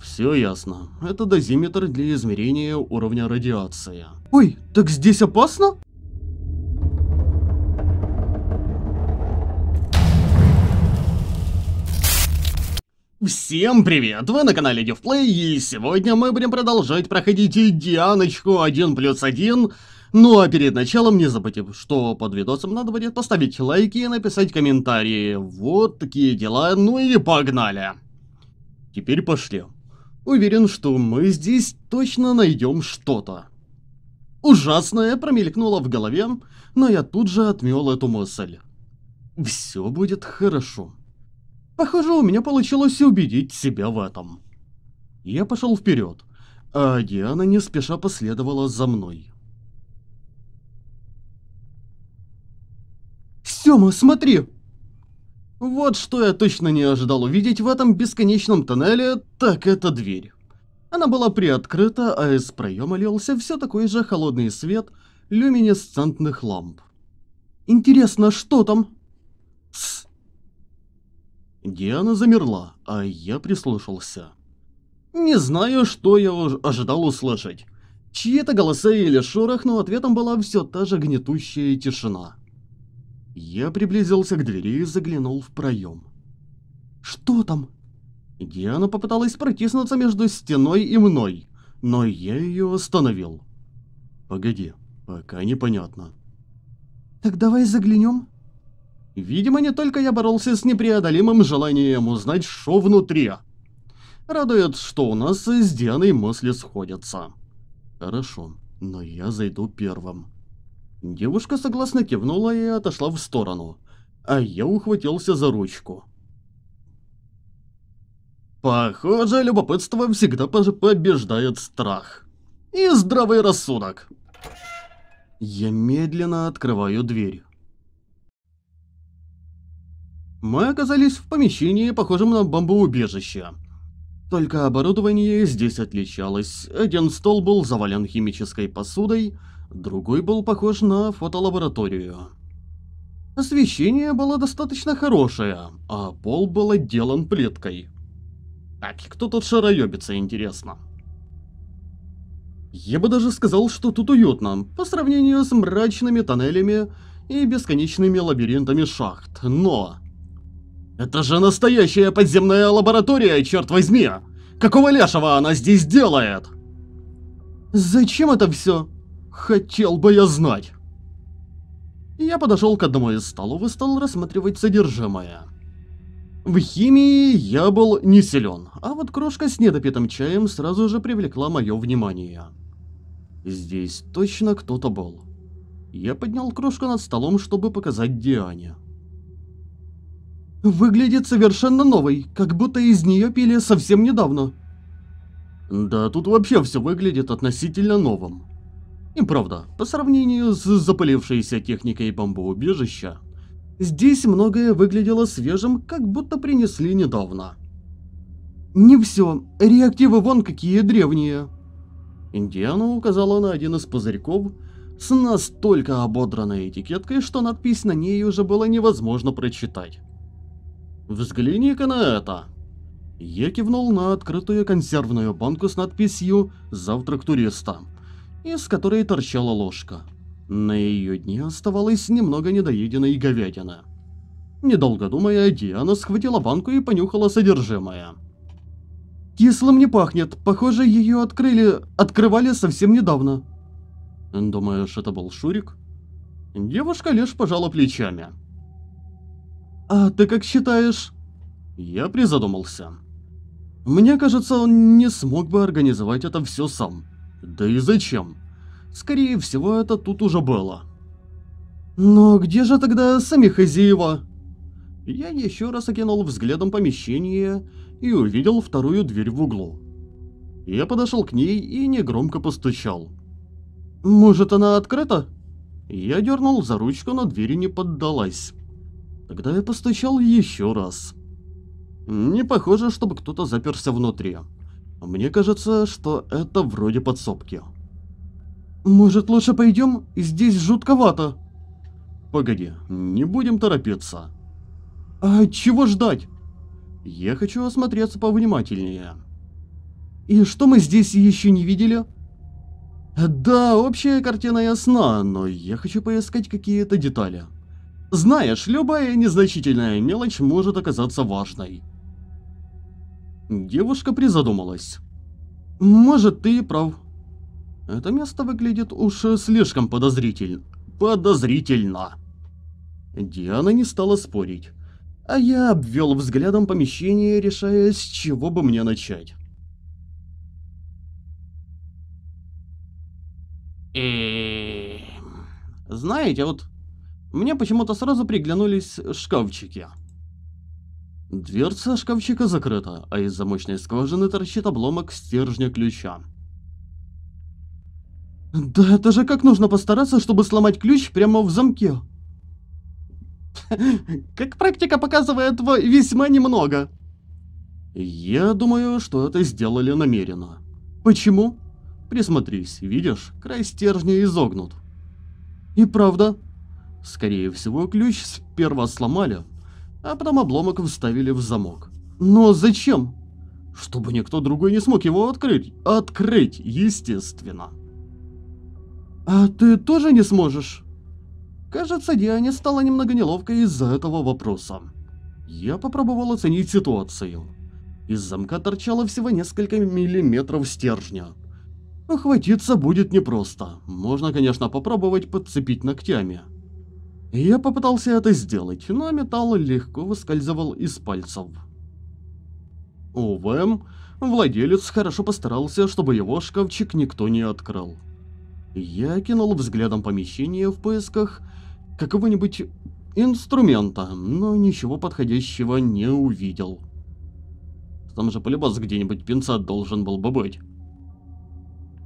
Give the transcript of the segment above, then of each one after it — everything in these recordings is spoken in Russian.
Все ясно. Это дозиметр для измерения уровня радиации. Ой, так здесь опасно? Всем привет, вы на канале DevPlay, и сегодня мы будем продолжать проходить Дианочку 1 плюс 1. Ну а перед началом не забудьте, что под видосом надо будет поставить лайки и написать комментарии. Вот такие дела, ну и погнали. Теперь пошли. Уверен, что мы здесь точно найдем что-то. Ужасное промелькнуло в голове, но я тут же отмел эту мысль. Все будет хорошо. Похоже, у меня получилось убедить себя в этом. Я пошел вперед, а Диана не спеша последовала за мной. «Сема, смотри!» Вот что я точно не ожидал увидеть в этом бесконечном тоннеле, так это дверь. Она была приоткрыта, а из проема лился все такой же холодный свет люминесцентных ламп. Интересно, что там? Тс. Диана замерла, а я прислушался. Не знаю, что я ожидал услышать. Чьи-то голоса или шорох, но ответом была все та же гнетущая тишина. Я приблизился к двери и заглянул в проем. «Что там?» Диана попыталась протиснуться между стеной и мной, но я ее остановил. «Погоди, пока непонятно». «Так давай заглянем?» Видимо, не только я боролся с непреодолимым желанием узнать, что внутри. Радует, что у нас с Дианой мысли сходятся. Хорошо, но я зайду первым. Девушка согласно кивнула и отошла в сторону, а я ухватился за ручку. Похоже, любопытство всегда побеждает страх. И здравый рассудок. Я медленно открываю дверь. Мы оказались в помещении, похожем на бомбоубежище. Только оборудование здесь отличалось. Один стол был завален химической посудой, другой был похож на фотолабораторию. Освещение было достаточно хорошее, а пол был отделан плиткой. Так, кто тут шароебится, интересно? Я бы даже сказал, что тут уютно, по сравнению с мрачными тоннелями и бесконечными лабиринтами шахт, но... Это же настоящая подземная лаборатория, черт возьми! Какого ляшего она здесь делает? Зачем это все? Хотел бы я знать. Я подошел к одному из столов и стал рассматривать содержимое. В химии я был не силен, а вот крошка с недопитым чаем сразу же привлекла мое внимание. Здесь точно кто-то был. Я поднял крошку над столом, чтобы показать Диане. Выглядит совершенно новой, как будто из нее пили совсем недавно. Да, тут вообще все выглядит относительно новым. И правда, по сравнению с запылившейся техникой бомбоубежища, здесь многое выглядело свежим, как будто принесли недавно. «Не все, реактивы вон какие древние!» Индиана указала на один из пузырьков с настолько ободранной этикеткой, что надпись на ней уже было невозможно прочитать. «Взгляни-ка на это!» Я кивнул на открытую консервную банку с надписью «Завтрак туриста», из которой торчала ложка. На ее дне оставалось немного недоеденной говядина. Недолго думая, Диана схватила банку и понюхала содержимое. «Кислым не пахнет, похоже, ее открыли, открывали совсем недавно». «Думаешь, это был Шурик?» Девушка лишь пожала плечами. «А ты как считаешь?» Я призадумался. «Мне кажется, он не смог бы организовать это все сам. Да и зачем? Скорее всего, это тут уже было. Но где же тогда сами хозяева? Я еще раз окинул взглядом помещение и увидел вторую дверь в углу. Я подошел к ней и негромко постучал. «Может, она открыта?» Я дернул за ручку, но дверь не поддалась. Тогда я постучал еще раз. Не похоже, чтобы кто-то заперся внутри. Мне кажется, что это вроде подсобки. Может, лучше пойдем? Здесь жутковато. Погоди, не будем торопиться. А чего ждать? Я хочу осмотреться повнимательнее. И что мы здесь еще не видели? Да, общая картина ясна, но я хочу поискать какие-то детали. Знаешь, любая незначительная мелочь может оказаться важной. Девушка призадумалась. «Может, ты и прав. Это место выглядит уж слишком подозрительно. Подозрительно!» Диана не стала спорить, а я обвел взглядом помещение, решая, с чего бы мне начать. Эм. Знаете, вот мне почему-то сразу приглянулись шкафчики. Дверца шкафчика закрыта, а из замочной скважины торчит обломок стержня ключа. Да это же как нужно постараться, чтобы сломать ключ прямо в замке. Как практика показывает, этого весьма немного. Я думаю, что это сделали намеренно. Почему? Присмотрись, видишь, край стержня изогнут. И правда. Скорее всего, ключ сперва сломали, а потом обломок вставили в замок. Но зачем? Чтобы никто другой не смог его открыть. Открыть, естественно. А ты тоже не сможешь? Кажется, Диане стало немного неловко из-за этого вопроса. Я попробовал оценить ситуацию. Из замка торчало всего несколько миллиметров стержня. Ухватиться будет непросто. Можно, конечно, попробовать подцепить ногтями. Я попытался это сделать, но металл легко выскальзывал из пальцев. Увы, владелец хорошо постарался, чтобы его шкафчик никто не открыл. Я кинул взглядом помещение в поисках какого-нибудь инструмента, но ничего подходящего не увидел. Там же полюбас где-нибудь пинцет должен был бы быть.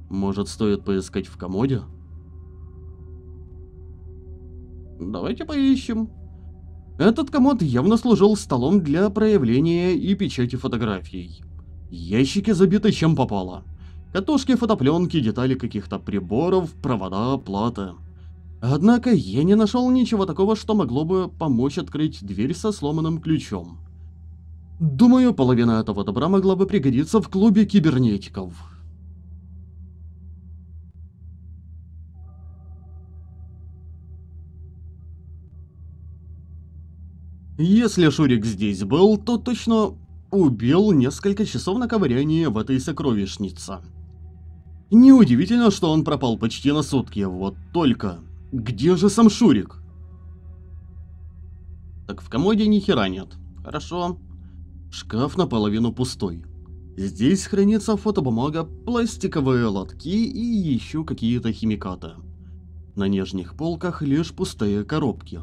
Может, стоит поискать в комоде? Давайте поищем. Этот комод явно служил столом для проявления и печати фотографий. Ящики забиты чем попало. Катушки, фотопленки, детали каких-то приборов, провода, плата. Однако я не нашел ничего такого, что могло бы помочь открыть дверь со сломанным ключом. Думаю, половина этого добра могла бы пригодиться в клубе кибернетиков. Если Шурик здесь был, то точно убил несколько часов на ковырянии в этой сокровищнице. Неудивительно, что он пропал почти на сутки, вот только... Где же сам Шурик? Так в комоде ни хера нет. Хорошо. Шкаф наполовину пустой. Здесь хранится фотобумага, пластиковые лотки и еще какие-то химикаты. На нижних полках лишь пустые коробки.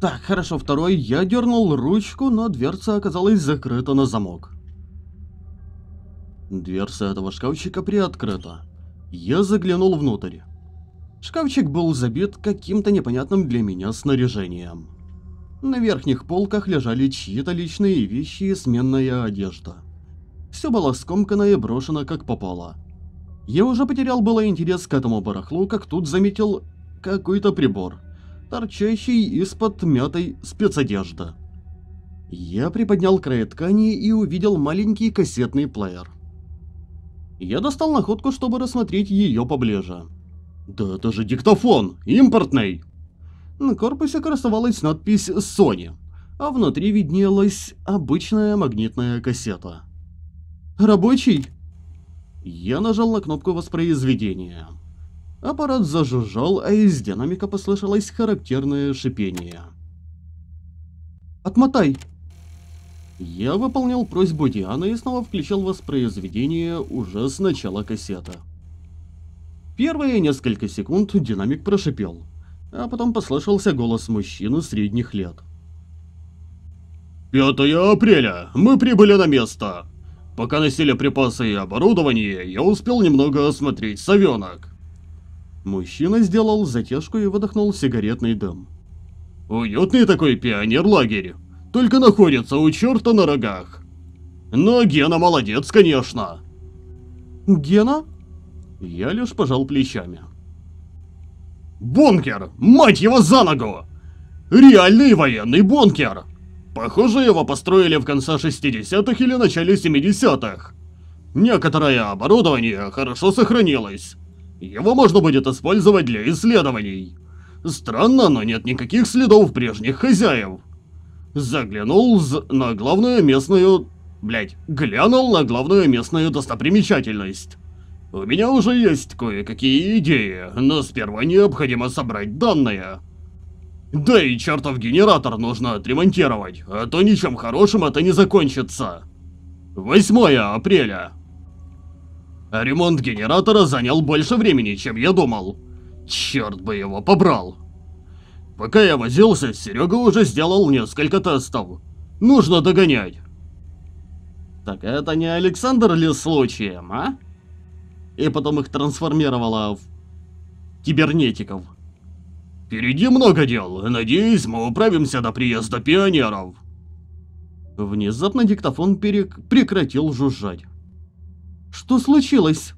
Так, хорошо, второй. Я дернул ручку, но дверца оказалась закрыта на замок. Дверца этого шкафчика приоткрыта. Я заглянул внутрь. Шкафчик был забит каким-то непонятным для меня снаряжением. На верхних полках лежали чьи-то личные вещи и сменная одежда. Все было скомкано и брошено как попало. Я уже потерял было интерес к этому барахлу, как тут заметил какой-то прибор торчащей из-под мятой спецодежды. Я приподнял край ткани и увидел маленький кассетный плеер. Я достал находку, чтобы рассмотреть ее поближе. Да это же диктофон, импортный! На корпусе красовалась надпись «Sony», а внутри виднелась обычная магнитная кассета. «Рабочий?» Я нажал на кнопку воспроизведения. Аппарат зажужжал, а из динамика послышалось характерное шипение. «Отмотай!» Я выполнял просьбу Дианы и снова включил воспроизведение уже с начала кассеты. Первые несколько секунд динамик прошипел, а потом послышался голос мужчины средних лет. 5 апреля. Мы прибыли на место. Пока носили припасы и оборудование, я успел немного осмотреть совенок. Мужчина сделал затяжку и выдохнул сигаретный дым. «Уютный такой пионер-лагерь, только находится у черта на рогах. Но Гена молодец, конечно!» «Гена?» Я лишь пожал плечами. «Бункер! Мать его за ногу! Реальный военный бункер! Похоже, его построили в конце 60-х или начале 70-х. Некоторое оборудование хорошо сохранилось». Его можно будет использовать для исследований. Странно, но нет никаких следов прежних хозяев. Заглянул на главную местную... Блять, глянул на главную местную достопримечательность. У меня уже есть кое-какие идеи, но сперва необходимо собрать данные. Да и чертов генератор нужно отремонтировать, а то ничем хорошим это не закончится. 8 апреля ремонт генератора занял больше времени, чем я думал. Черт бы его побрал. Пока я возился, Серега уже сделал несколько тестов. Нужно догонять. Так это не Александр ли случаем, а? И потом их трансформировало в кибернетиков. Впереди много дел, надеюсь, мы управимся до приезда пионеров. Внезапно диктофон перек... прекратил жужжать. Что случилось?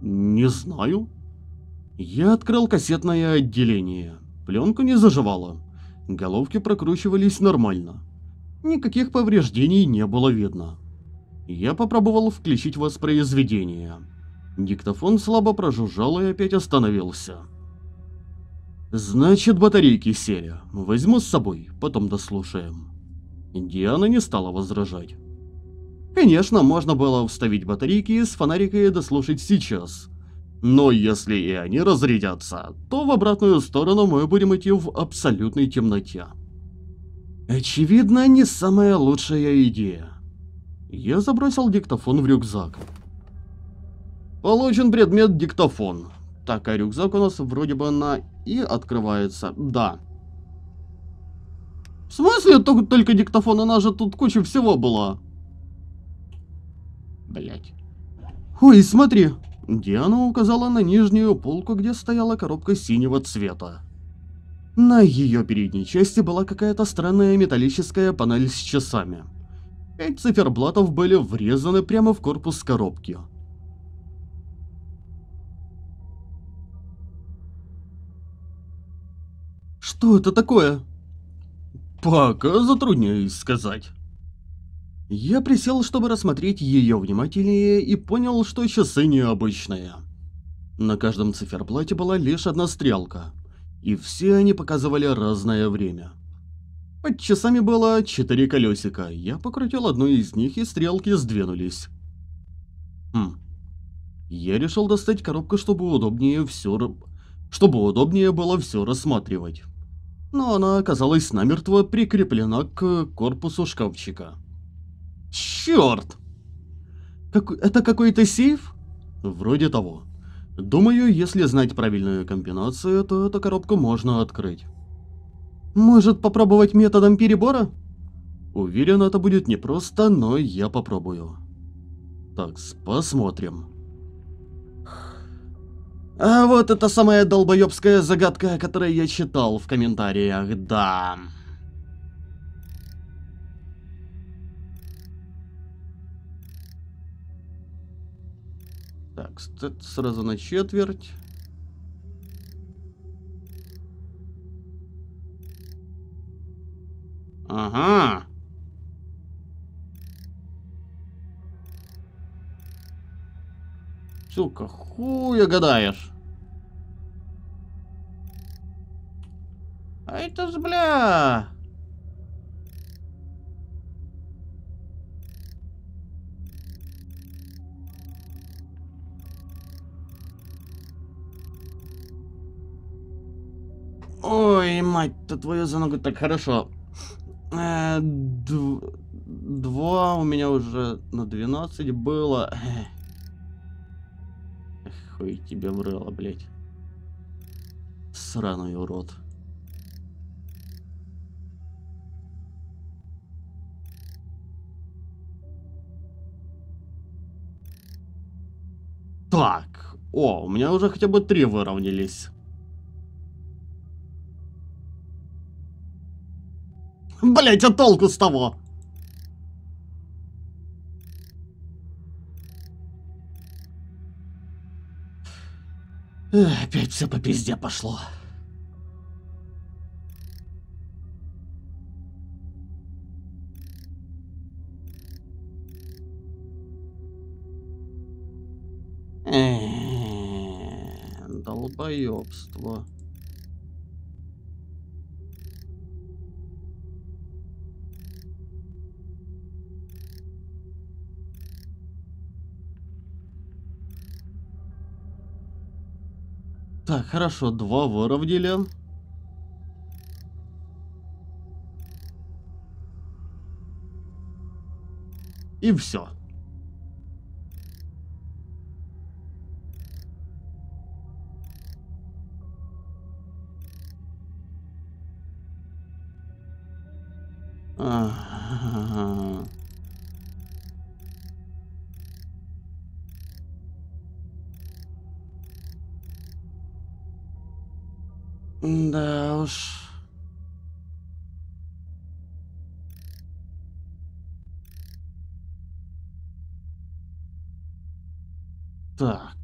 Не знаю. Я открыл кассетное отделение. Пленка не заживала. Головки прокручивались нормально. Никаких повреждений не было видно. Я попробовал включить воспроизведение. Диктофон слабо прожужжал и опять остановился. «Значит, батарейки сели. Возьму с собой, потом дослушаем». Диана не стала возражать. Конечно, можно было вставить батарейки из фонарика и дослушать сейчас. Но если и они разрядятся, то в обратную сторону мы будем идти в абсолютной темноте. Очевидно, не самая лучшая идея. Я забросил диктофон в рюкзак. Получен предмет диктофон. Так, а рюкзак у нас вроде бы на И открывается. Да. В смысле только, только диктофон? У нас же тут куча всего была. Блять. Ой, смотри. Диана указала на нижнюю полку, где стояла коробка синего цвета. На ее передней части была какая-то странная металлическая панель с часами. Пять циферблатов были врезаны прямо в корпус коробки. Что это такое? Пока затрудняюсь сказать. Я присел, чтобы рассмотреть ее внимательнее и понял, что часы необычные. На каждом циферблате была лишь одна стрелка, и все они показывали разное время. Под часами было четыре колесика, я покрутил одну из них и стрелки сдвинулись. Хм. Я решил достать коробку, чтобы удобнее все... Чтобы удобнее было все рассматривать. Но она оказалась намертво прикреплена к корпусу шкафчика. Черт! Как... Это какой-то сейф? Вроде того. Думаю, если знать правильную комбинацию, то эту коробку можно открыть. Может попробовать методом перебора? Уверен, это будет непросто, но я попробую. Так, посмотрим. А вот это самая долбоебская загадка, которую я читал в комментариях, да. Так, сразу на четверть. Ага. Сука, хуя гадаешь. А это ж, бля... Ой, мать-то твою за ногу. Так, хорошо. Э, дв... Два у меня уже на 12 было. Эх, хуй тебе врало, блядь. Сраный урод. Так, о, у меня уже хотя бы три выровнялись. Блять, а толку с того? опять все по пизде пошло. Э, Долбоебство. Так, хорошо, два выровняли. И все. Ах. Так.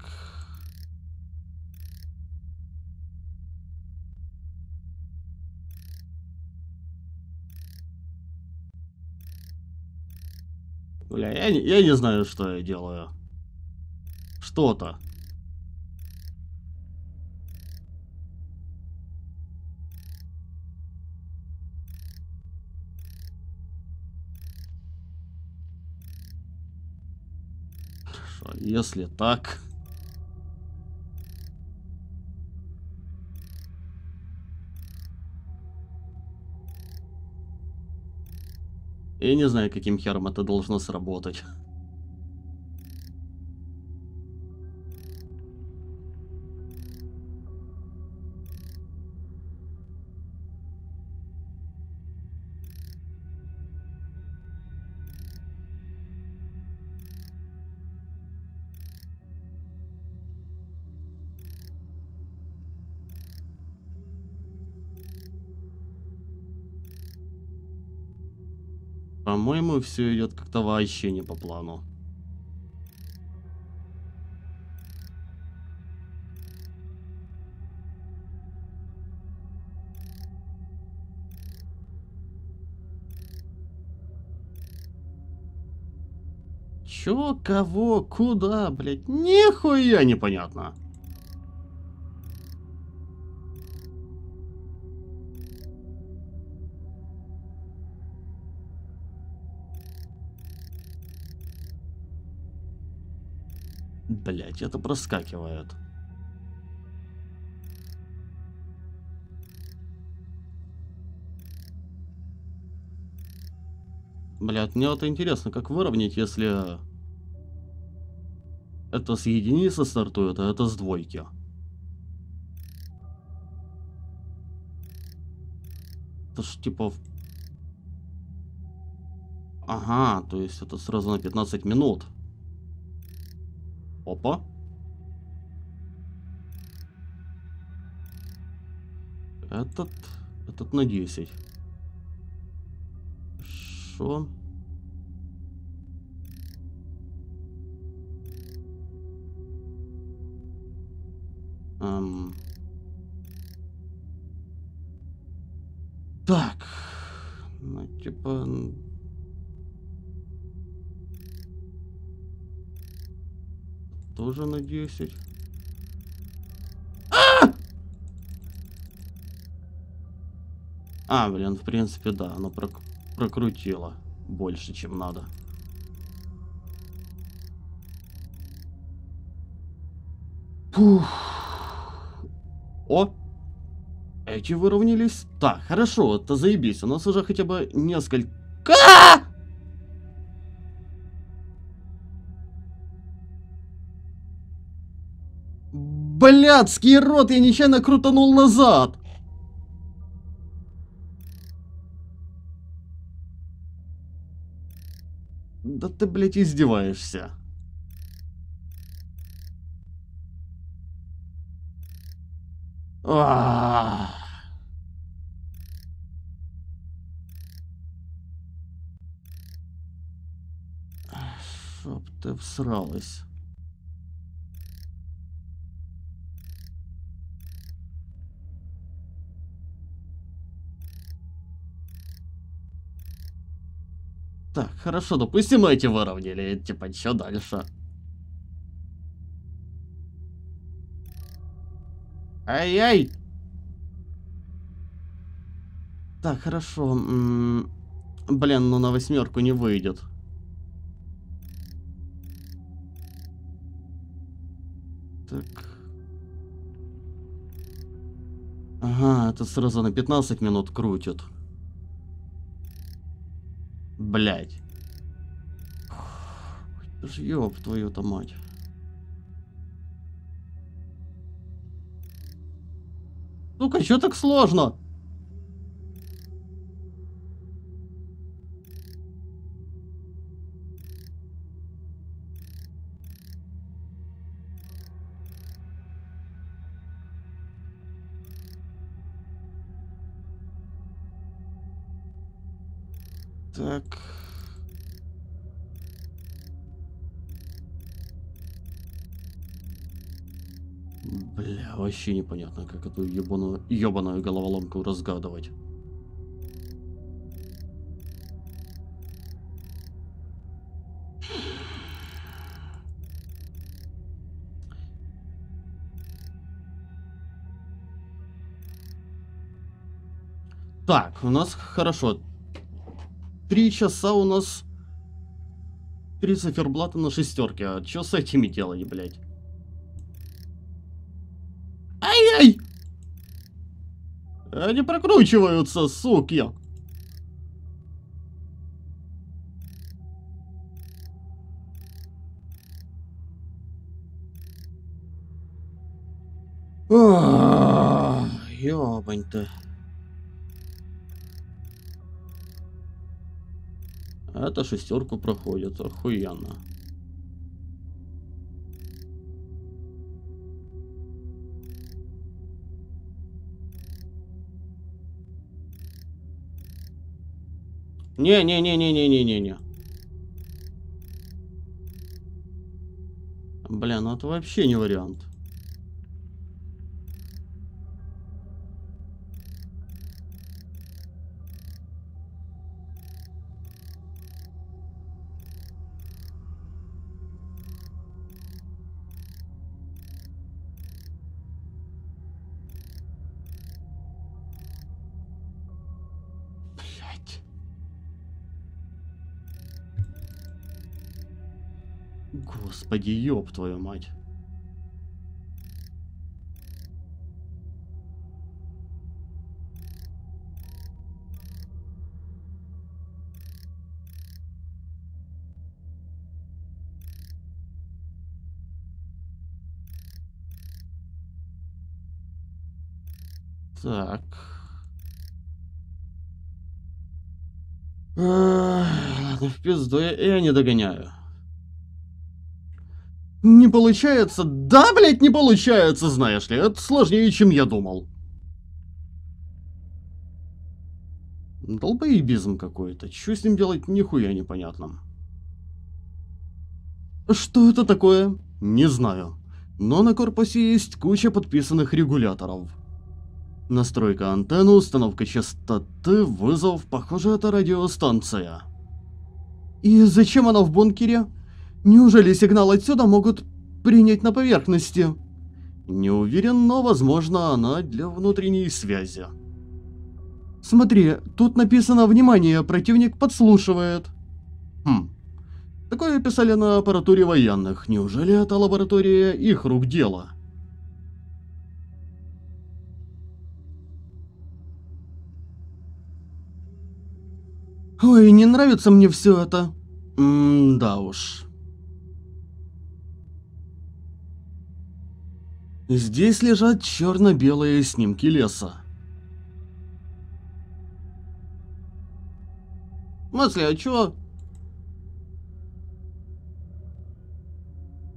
Бля, я, не, я не знаю, что я делаю. Что-то. Если так... Я не знаю, каким хером это должно сработать. по-моему, все идет как-то вообще не по плану. Чё, кого, куда, блядь, нихуя непонятно. Блять, это проскакивает. Блять, мне вот интересно, как выровнять, если... Это с единицы стартует, а это с двойки. Это ж типа... Ага, то есть это сразу на 15 минут. Опа. Этот... Этот на 10. Хорошо. Эм... Так. Ну, типа... Тоже на 10. А! а, блин, в принципе, да, оно прок прокрутило больше, чем надо. Фух. О! Эти выровнялись. Так, хорошо, это заебись. У нас уже хотя бы несколько... А -а -а! Блядский рот, я нечаянно крутанул назад. Да ты, блядь, издеваешься. А -а -а. Чтоб ты всралась. Хорошо, допустим, мы эти выровняли. Типа, что дальше? Ай-яй! Так, хорошо. М м-м, -м блин, ну на восьмерку не выйдет. Так. Ага, это сразу на 15 минут крутит. Блять. Ёб твою-то мать. Сука, чё так сложно? вообще непонятно, как эту ебаную, ебаную головоломку разгадывать. Так, у нас хорошо. Три часа у нас... Три циферблата на шестерке. А что с этими делали, блядь? Они прокручиваются, суки! Ёбань-то. Это шестерку проходит, охуенно. Не-не-не-не-не-не-не-не. Бля, ну это вообще не вариант. Господи, ёб твою мать. Так. Ладно, в пизду я, я не догоняю. Не получается? Да, блядь, не получается, знаешь ли. Это сложнее, чем я думал. Долбоебизм какой-то. Что с ним делать, нихуя непонятно. Что это такое? Не знаю. Но на корпусе есть куча подписанных регуляторов. Настройка антенны, установка частоты, вызов. Похоже, это радиостанция. И зачем она в бункере? Неужели сигнал отсюда могут принять на поверхности? Не уверен, но, возможно, она для внутренней связи. Смотри, тут написано «Внимание, противник подслушивает». Хм. Такое писали на аппаратуре военных. Неужели это лаборатория их рук дело? Ой, не нравится мне все это. М-да уж. Здесь лежат черно-белые снимки леса. Мысли, а чё?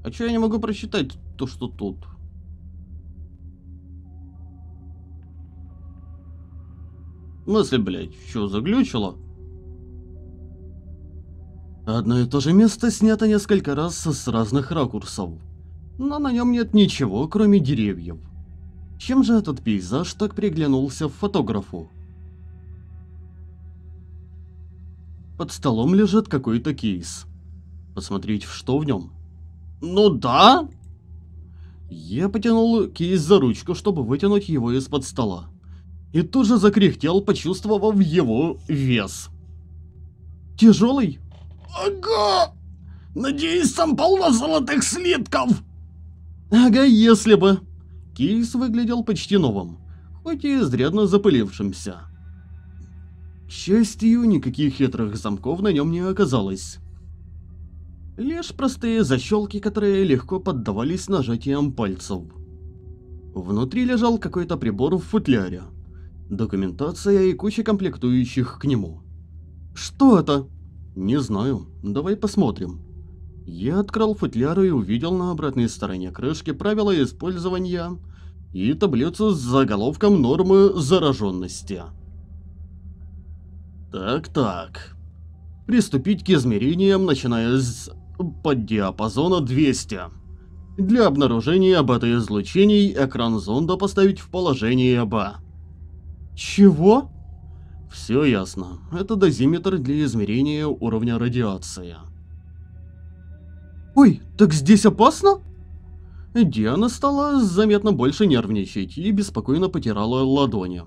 А чё я не могу прочитать то, что тут? Мысли, блядь, чё, заглючило? Одно и то же место снято несколько раз с разных ракурсов но на нем нет ничего, кроме деревьев. Чем же этот пейзаж так приглянулся фотографу? Под столом лежит какой-то кейс. Посмотреть, что в нем. Ну да! Я потянул кейс за ручку, чтобы вытянуть его из-под стола. И тут же закряхтел, почувствовав его вес. Тяжелый? Ага! Надеюсь, там полно золотых слитков! Ага, если бы. Кейс выглядел почти новым, хоть и изрядно запылившимся. К счастью, никаких хитрых замков на нем не оказалось. Лишь простые защелки, которые легко поддавались нажатием пальцев. Внутри лежал какой-то прибор в футляре. Документация и куча комплектующих к нему. Что это? Не знаю, давай посмотрим. Я открыл футляр и увидел на обратной стороне крышки правила использования и таблицу с заголовком нормы зараженности. Так-так. Приступить к измерениям, начиная с поддиапазона 200. Для обнаружения бета-излучений экран зонда поставить в положение Б. Чего? Все ясно. Это дозиметр для измерения уровня радиации. «Ой, так здесь опасно?» Диана стала заметно больше нервничать и беспокойно потирала ладони.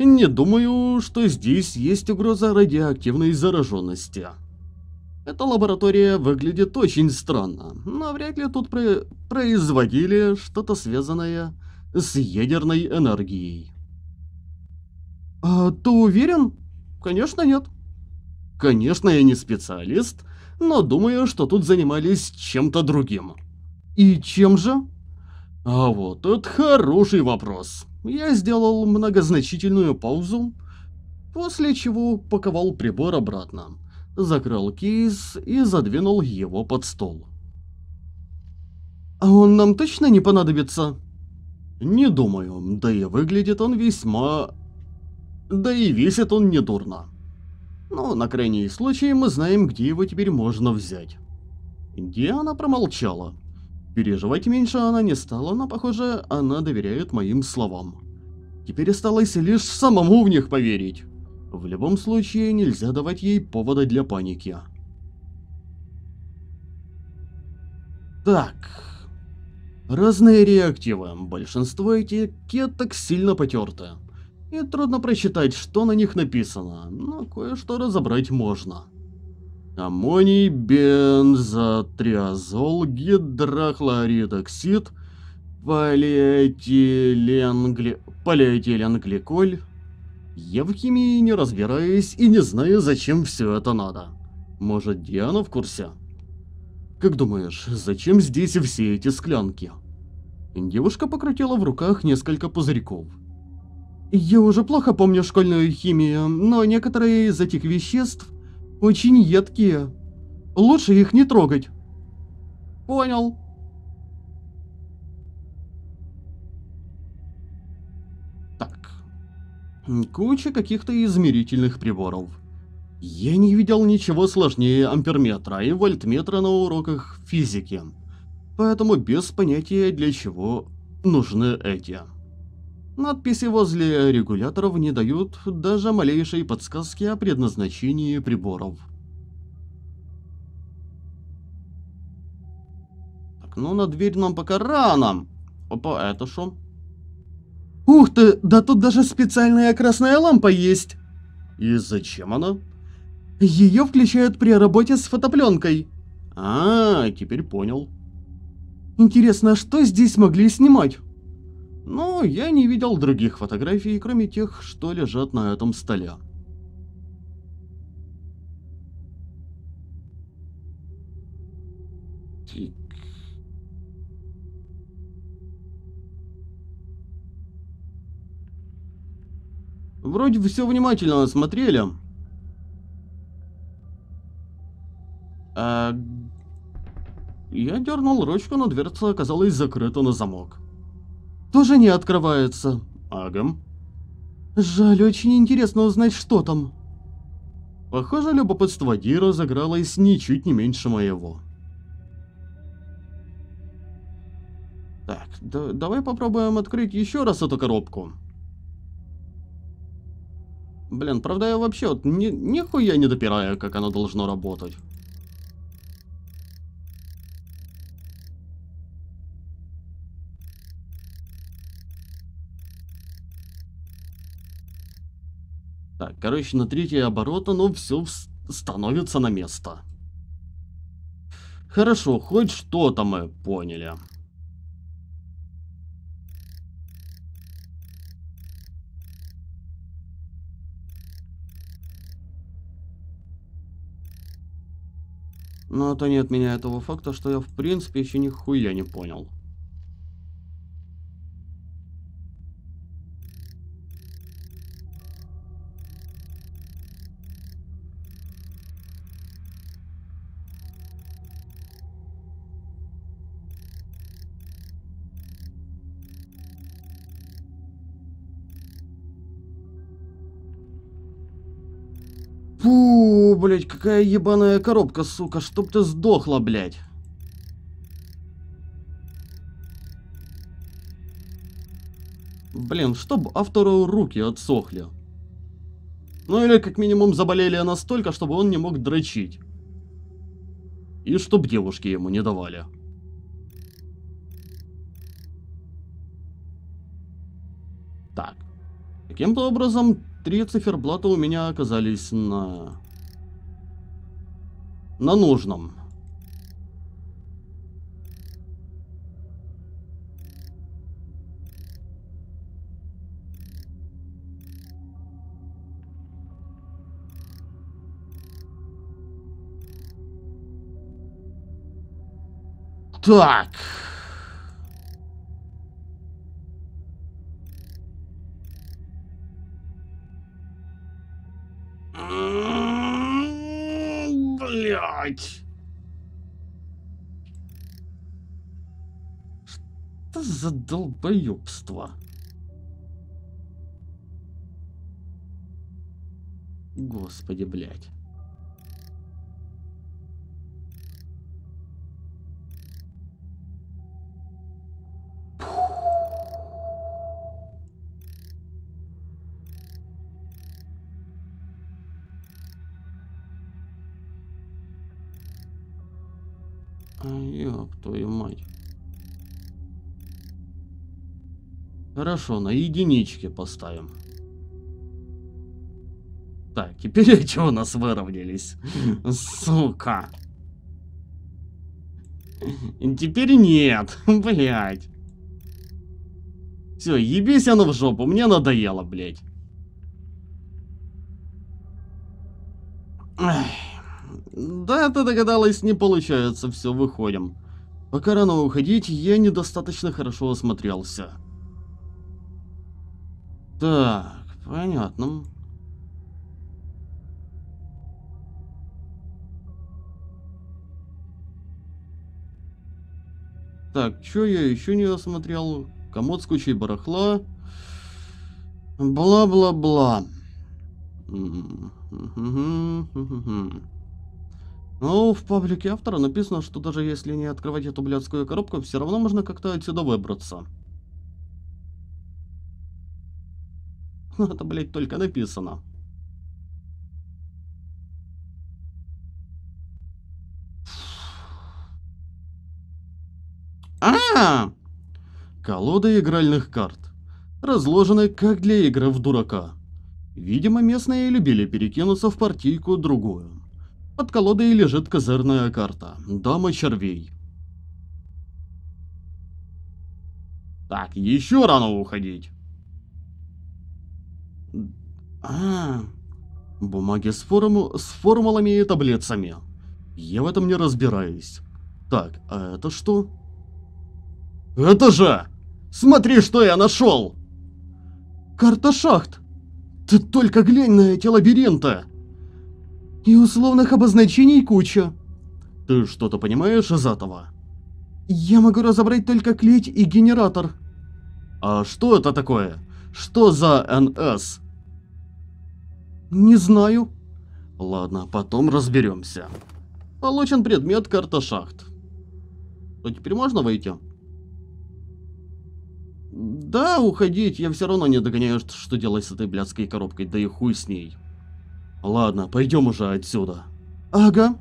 «Не думаю, что здесь есть угроза радиоактивной зараженности». Эта лаборатория выглядит очень странно, но вряд ли тут про производили что-то связанное с ядерной энергией. А ты уверен? Конечно нет. Конечно, я не специалист, но думаю, что тут занимались чем-то другим. И чем же? А вот это хороший вопрос. Я сделал многозначительную паузу, после чего паковал прибор обратно, закрыл кейс и задвинул его под стол. «А он нам точно не понадобится?» «Не думаю, да и выглядит он весьма...» «Да и весит он недурно». Ну, на крайний случай мы знаем, где его теперь можно взять. Диана промолчала. Переживать меньше она не стала, но, похоже, она доверяет моим словам. Теперь осталось лишь самому в них поверить. В любом случае, нельзя давать ей повода для паники. Так. Разные реактивы. Большинство этикеток сильно потерты и трудно прочитать, что на них написано, но кое-что разобрать можно. Аммоний, бензотриазол, гидрохлоридоксид, полиэтиленгли... полиэтиленгликоль. Я в химии не разбираюсь и не знаю, зачем все это надо. Может, Диана в курсе? Как думаешь, зачем здесь все эти склянки? Девушка покрутила в руках несколько пузырьков. Я уже плохо помню школьную химию, но некоторые из этих веществ очень едкие. Лучше их не трогать. Понял. Так. Куча каких-то измерительных приборов. Я не видел ничего сложнее амперметра и вольтметра на уроках физики. Поэтому без понятия, для чего нужны эти. Надписи возле регуляторов не дают даже малейшей подсказки о предназначении приборов. Так, ну на дверь нам пока рано. Опа, а это что? Ух ты, да тут даже специальная красная лампа есть. И зачем она? Ее включают при работе с фотопленкой. А, теперь понял. Интересно, а что здесь могли снимать? Но я не видел других фотографий, кроме тех, что лежат на этом столе. Тик. Вроде все внимательно осмотрели. А... Я дернул ручку, но дверца оказалась закрыта на замок тоже не открывается. Агам. Жаль, очень интересно узнать, что там. Похоже, любопытство Ги разыгралось ничуть не меньше моего. Так, да, давай попробуем открыть еще раз эту коробку. Блин, правда я вообще вот ни, нихуя не допираю, как оно должно работать. Так, короче, на третий оборот оно ну, все становится на место. Хорошо, хоть что-то мы поняли. Но это не отменяет того факта, что я в принципе еще нихуя не понял. блядь, какая ебаная коробка, сука, чтоб ты сдохла, блядь. Блин, чтоб автору руки отсохли. Ну или как минимум заболели настолько, чтобы он не мог дрочить. И чтоб девушки ему не давали. Так. Каким-то образом три циферблата у меня оказались на на нужном. Так. быть... Что за долбоебство? Господи, блядь. Ёб твою мать. Хорошо, на единичке поставим. Так, теперь чего у нас выровнялись? Сука. Теперь нет, блядь. Все, ебись оно в жопу, мне надоело, блядь. Да, ты догадалась, не получается, все, выходим. Пока рано уходить, я недостаточно хорошо осмотрелся. Так, понятно. Так, что я еще не осмотрел? Комод с кучей барахла. Бла-бла-бла. Хм, хм, хм, ну, в паблике автора написано, что даже если не открывать эту блядскую коробку, все равно можно как-то отсюда выбраться. Ну, это, блядь, только написано. А, -а, а Колода игральных карт. Разложены как для игры в дурака. Видимо, местные любили перекинуться в партийку другую. Под колодой лежит козырная карта. Дама червей. Так, еще рано уходить. А, бумаги с, форму, с формулами и таблицами. Я в этом не разбираюсь. Так, а это что? Это же! Смотри, что я нашел! Карта шахт! Ты только глянь на эти лабиринты! И условных обозначений куча. Ты что-то понимаешь из этого? Я могу разобрать только клеть и генератор. А что это такое? Что за НС? Не знаю. Ладно, потом разберемся. Получен предмет карта шахт. Что, теперь можно выйти. Да, уходить, я все равно не догоняю, что делать с этой блядской коробкой, да и хуй с ней. Ладно, пойдем уже отсюда. Ага.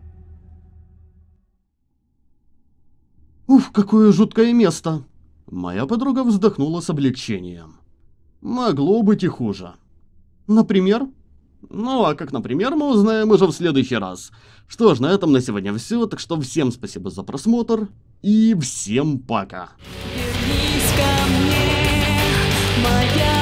Уф, какое жуткое место. Моя подруга вздохнула с облегчением. Могло быть и хуже. Например? Ну, а как, например, мы узнаем уже в следующий раз. Что ж, на этом на сегодня все, так что всем спасибо за просмотр, и всем пока. Вернись ко мне, моя...